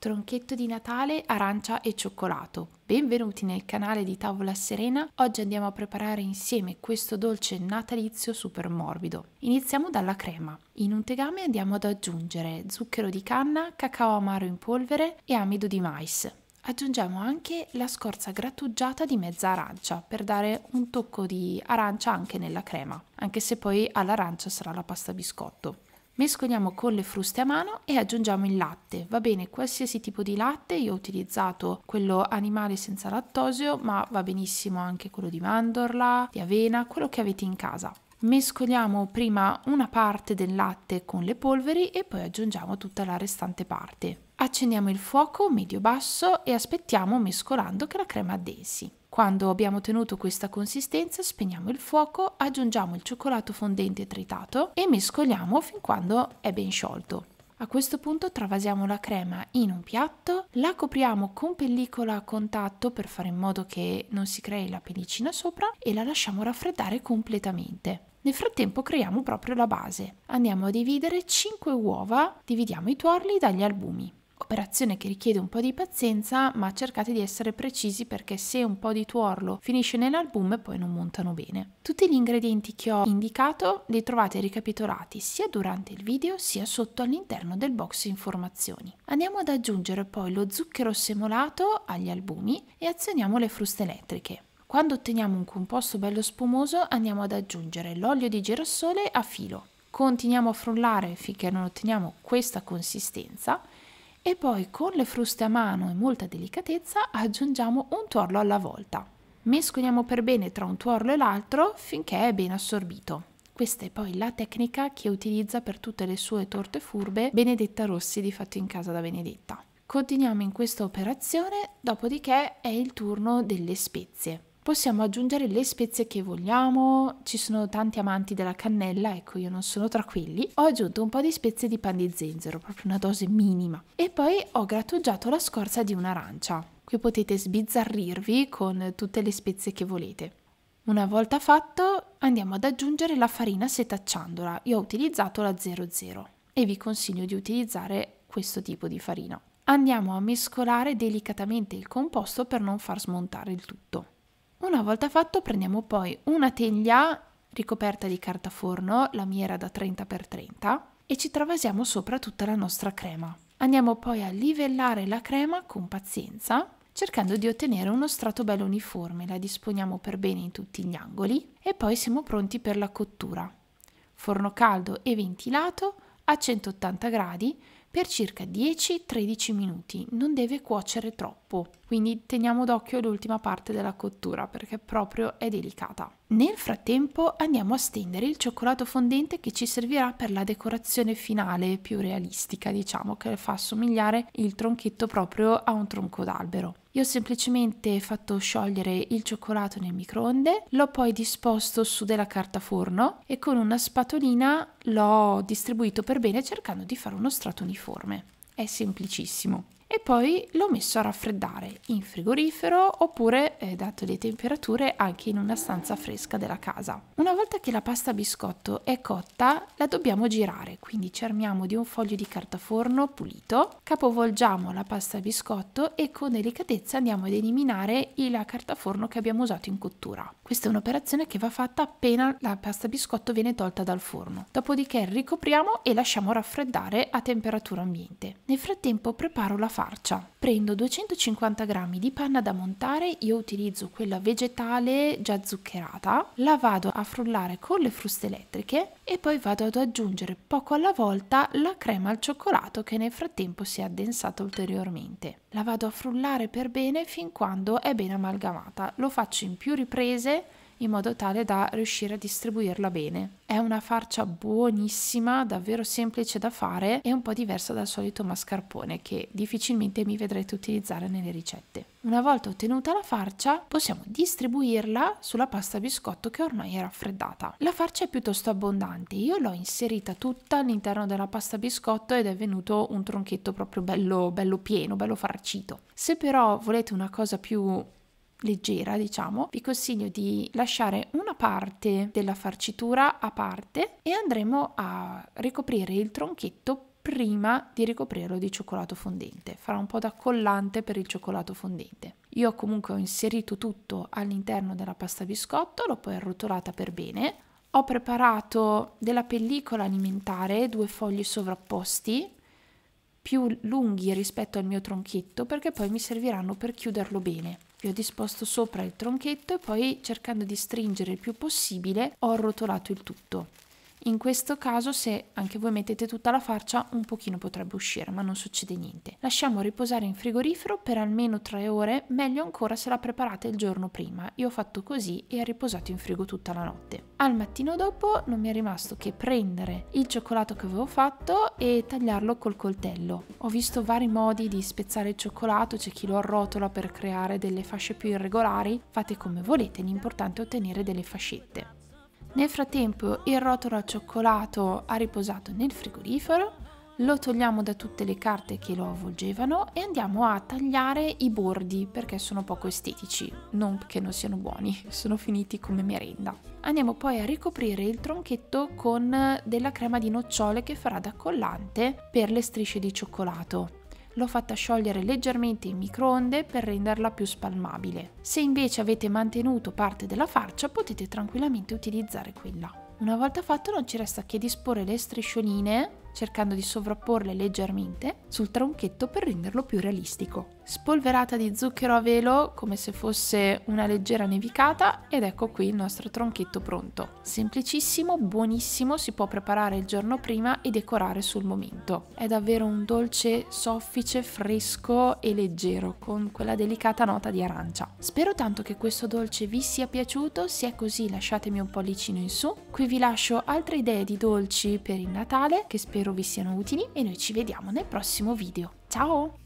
Tronchetto di Natale, arancia e cioccolato. Benvenuti nel canale di Tavola Serena. Oggi andiamo a preparare insieme questo dolce natalizio super morbido. Iniziamo dalla crema. In un tegame andiamo ad aggiungere zucchero di canna, cacao amaro in polvere e amido di mais. Aggiungiamo anche la scorza grattugiata di mezza arancia per dare un tocco di arancia anche nella crema, anche se poi all'arancia sarà la pasta biscotto. Mescoliamo con le fruste a mano e aggiungiamo il latte. Va bene qualsiasi tipo di latte, io ho utilizzato quello animale senza lattosio, ma va benissimo anche quello di mandorla, di avena, quello che avete in casa. Mescoliamo prima una parte del latte con le polveri e poi aggiungiamo tutta la restante parte. Accendiamo il fuoco medio-basso e aspettiamo mescolando che la crema addensi. Quando abbiamo ottenuto questa consistenza spegniamo il fuoco, aggiungiamo il cioccolato fondente tritato e mescoliamo fin quando è ben sciolto. A questo punto travasiamo la crema in un piatto, la copriamo con pellicola a contatto per fare in modo che non si crei la pellicina sopra e la lasciamo raffreddare completamente. Nel frattempo creiamo proprio la base. Andiamo a dividere 5 uova, dividiamo i tuorli dagli albumi operazione che richiede un po' di pazienza, ma cercate di essere precisi perché se un po' di tuorlo finisce nell'albume poi non montano bene. Tutti gli ingredienti che ho indicato li trovate ricapitolati sia durante il video sia sotto all'interno del box informazioni. Andiamo ad aggiungere poi lo zucchero semolato agli albumi e azioniamo le fruste elettriche. Quando otteniamo un composto bello spumoso andiamo ad aggiungere l'olio di girasole a filo. Continuiamo a frullare finché non otteniamo questa consistenza e poi con le fruste a mano e molta delicatezza aggiungiamo un tuorlo alla volta. Mescoliamo per bene tra un tuorlo e l'altro finché è ben assorbito. Questa è poi la tecnica che utilizza per tutte le sue torte furbe Benedetta Rossi di Fatto in casa da Benedetta. Continuiamo in questa operazione, dopodiché è il turno delle spezie. Possiamo aggiungere le spezie che vogliamo, ci sono tanti amanti della cannella, ecco io non sono tra quelli. Ho aggiunto un po' di spezie di pan di zenzero, proprio una dose minima. E poi ho grattugiato la scorza di un'arancia. Qui potete sbizzarrirvi con tutte le spezie che volete. Una volta fatto andiamo ad aggiungere la farina setacciandola, io ho utilizzato la 00 e vi consiglio di utilizzare questo tipo di farina. Andiamo a mescolare delicatamente il composto per non far smontare il tutto. Una volta fatto prendiamo poi una teglia ricoperta di carta forno, la mia era da 30x30, e ci travasiamo sopra tutta la nostra crema. Andiamo poi a livellare la crema con pazienza, cercando di ottenere uno strato bello uniforme. La disponiamo per bene in tutti gli angoli e poi siamo pronti per la cottura. Forno caldo e ventilato a 180 gradi per circa 10-13 minuti, non deve cuocere troppo. Quindi teniamo d'occhio l'ultima parte della cottura perché proprio è delicata. Nel frattempo andiamo a stendere il cioccolato fondente che ci servirà per la decorazione finale più realistica, diciamo, che fa assomigliare il tronchetto proprio a un tronco d'albero. Io ho semplicemente fatto sciogliere il cioccolato nel microonde, l'ho poi disposto su della carta forno e con una spatolina l'ho distribuito per bene cercando di fare uno strato uniforme. È semplicissimo e poi l'ho messo a raffreddare in frigorifero oppure, eh, dato le temperature, anche in una stanza fresca della casa. Una volta che la pasta biscotto è cotta, la dobbiamo girare, quindi ci armiamo di un foglio di carta forno pulito, capovolgiamo la pasta biscotto e con delicatezza andiamo ad eliminare la carta forno che abbiamo usato in cottura. Questa è un'operazione che va fatta appena la pasta biscotto viene tolta dal forno. Dopodiché ricopriamo e lasciamo raffreddare a temperatura ambiente. Nel frattempo preparo la farcia. Prendo 250 g di panna da montare, io utilizzo quella vegetale già zuccherata, la vado a frullare con le fruste elettriche e poi vado ad aggiungere poco alla volta la crema al cioccolato che nel frattempo si è addensata ulteriormente. La vado a frullare per bene fin quando è ben amalgamata, lo faccio in più riprese in modo tale da riuscire a distribuirla bene. È una farcia buonissima, davvero semplice da fare e un po' diversa dal solito mascarpone che difficilmente mi vedrete utilizzare nelle ricette. Una volta ottenuta la farcia possiamo distribuirla sulla pasta biscotto che ormai è raffreddata. La farcia è piuttosto abbondante, io l'ho inserita tutta all'interno della pasta biscotto ed è venuto un tronchetto proprio bello, bello pieno, bello farcito. Se però volete una cosa più leggera, diciamo, vi consiglio di lasciare una parte della farcitura a parte e andremo a ricoprire il tronchetto prima di ricoprirlo di cioccolato fondente. Farà un po' da collante per il cioccolato fondente. Io comunque ho inserito tutto all'interno della pasta biscotto, l'ho poi arrotolata per bene. Ho preparato della pellicola alimentare, due fogli sovrapposti più lunghi rispetto al mio tronchetto perché poi mi serviranno per chiuderlo bene vi ho disposto sopra il tronchetto e poi cercando di stringere il più possibile ho arrotolato il tutto. In questo caso se anche voi mettete tutta la farcia un pochino potrebbe uscire ma non succede niente. Lasciamo riposare in frigorifero per almeno 3 ore, meglio ancora se la preparate il giorno prima. Io ho fatto così e ha riposato in frigo tutta la notte. Al mattino dopo non mi è rimasto che prendere il cioccolato che avevo fatto e tagliarlo col coltello. Ho visto vari modi di spezzare il cioccolato, c'è chi lo arrotola per creare delle fasce più irregolari, fate come volete, l'importante è ottenere delle fascette. Nel frattempo il rotolo al cioccolato ha riposato nel frigorifero, lo togliamo da tutte le carte che lo avvolgevano e andiamo a tagliare i bordi perché sono poco estetici, non che non siano buoni, sono finiti come merenda. Andiamo poi a ricoprire il tronchetto con della crema di nocciole che farà da collante per le strisce di cioccolato l'ho fatta sciogliere leggermente in microonde per renderla più spalmabile. Se invece avete mantenuto parte della farcia potete tranquillamente utilizzare quella. Una volta fatto non ci resta che disporre le striscioline, cercando di sovrapporle leggermente, sul tronchetto per renderlo più realistico spolverata di zucchero a velo come se fosse una leggera nevicata ed ecco qui il nostro tronchetto pronto. Semplicissimo, buonissimo, si può preparare il giorno prima e decorare sul momento. È davvero un dolce soffice, fresco e leggero con quella delicata nota di arancia. Spero tanto che questo dolce vi sia piaciuto, se è così lasciatemi un pollicino in su. Qui vi lascio altre idee di dolci per il Natale che spero vi siano utili e noi ci vediamo nel prossimo video. Ciao!